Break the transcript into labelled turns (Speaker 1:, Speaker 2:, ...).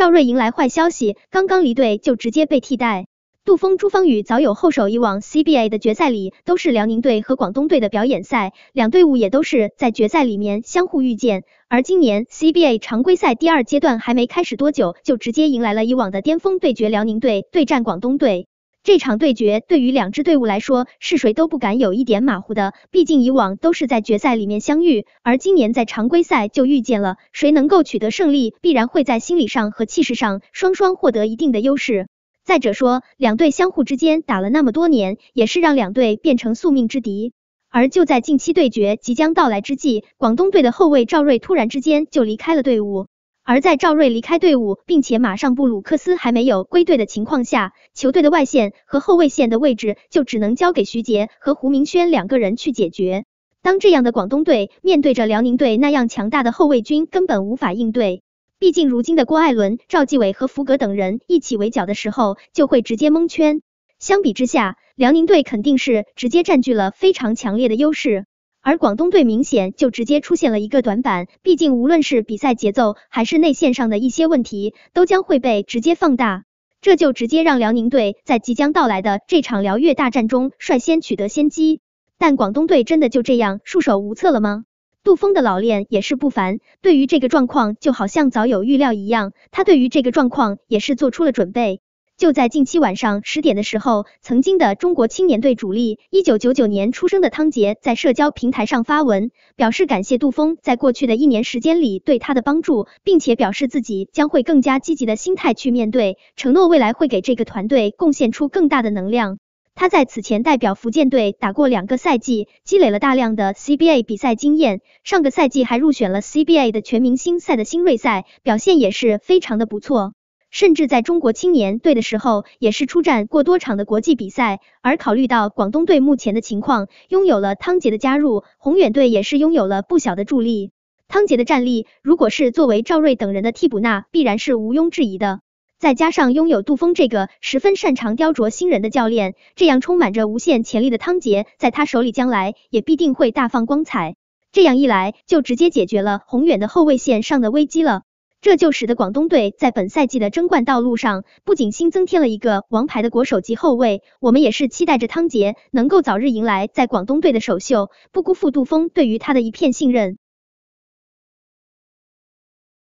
Speaker 1: 赵睿迎来坏消息，刚刚离队就直接被替代。杜峰、朱芳雨早有后手，以往 C B A 的决赛里都是辽宁队和广东队的表演赛，两队伍也都是在决赛里面相互遇见。而今年 C B A 常规赛第二阶段还没开始多久，就直接迎来了以往的巅峰对决：辽宁队对战广东队。这场对决对于两支队伍来说，是谁都不敢有一点马虎的。毕竟以往都是在决赛里面相遇，而今年在常规赛就遇见了，谁能够取得胜利，必然会在心理上和气势上双双获得一定的优势。再者说，两队相互之间打了那么多年，也是让两队变成宿命之敌。而就在近期对决即将到来之际，广东队的后卫赵睿突然之间就离开了队伍。而在赵睿离开队伍，并且马上布鲁克斯还没有归队的情况下，球队的外线和后卫线的位置就只能交给徐杰和胡明轩两个人去解决。当这样的广东队面对着辽宁队那样强大的后卫军，根本无法应对。毕竟如今的郭艾伦、赵继伟和弗格等人一起围剿的时候，就会直接蒙圈。相比之下，辽宁队肯定是直接占据了非常强烈的优势。而广东队明显就直接出现了一个短板，毕竟无论是比赛节奏还是内线上的一些问题，都将会被直接放大，这就直接让辽宁队在即将到来的这场辽粤大战中率先取得先机。但广东队真的就这样束手无策了吗？杜峰的老练也是不凡，对于这个状况就好像早有预料一样，他对于这个状况也是做出了准备。就在近期晚上十点的时候，曾经的中国青年队主力，一九九九年出生的汤杰，在社交平台上发文，表示感谢杜峰在过去的一年时间里对他的帮助，并且表示自己将会更加积极的心态去面对，承诺未来会给这个团队贡献出更大的能量。他在此前代表福建队打过两个赛季，积累了大量的 CBA 比赛经验，上个赛季还入选了 CBA 的全明星赛的新锐赛，表现也是非常的不错。甚至在中国青年队的时候，也是出战过多场的国际比赛。而考虑到广东队目前的情况，拥有了汤杰的加入，宏远队也是拥有了不小的助力。汤杰的战力，如果是作为赵睿等人的替补，那必然是毋庸置疑的。再加上拥有杜峰这个十分擅长雕琢新人的教练，这样充满着无限潜力的汤杰，在他手里将来也必定会大放光彩。这样一来，就直接解决了宏远的后卫线上的危机了。这就使得广东队在本赛季的争冠道路上，不仅新增添了一个王牌的国手级后卫，我们也是期待着汤杰能够早日迎来在广东队的首秀，不辜负杜峰对于他的一片信任。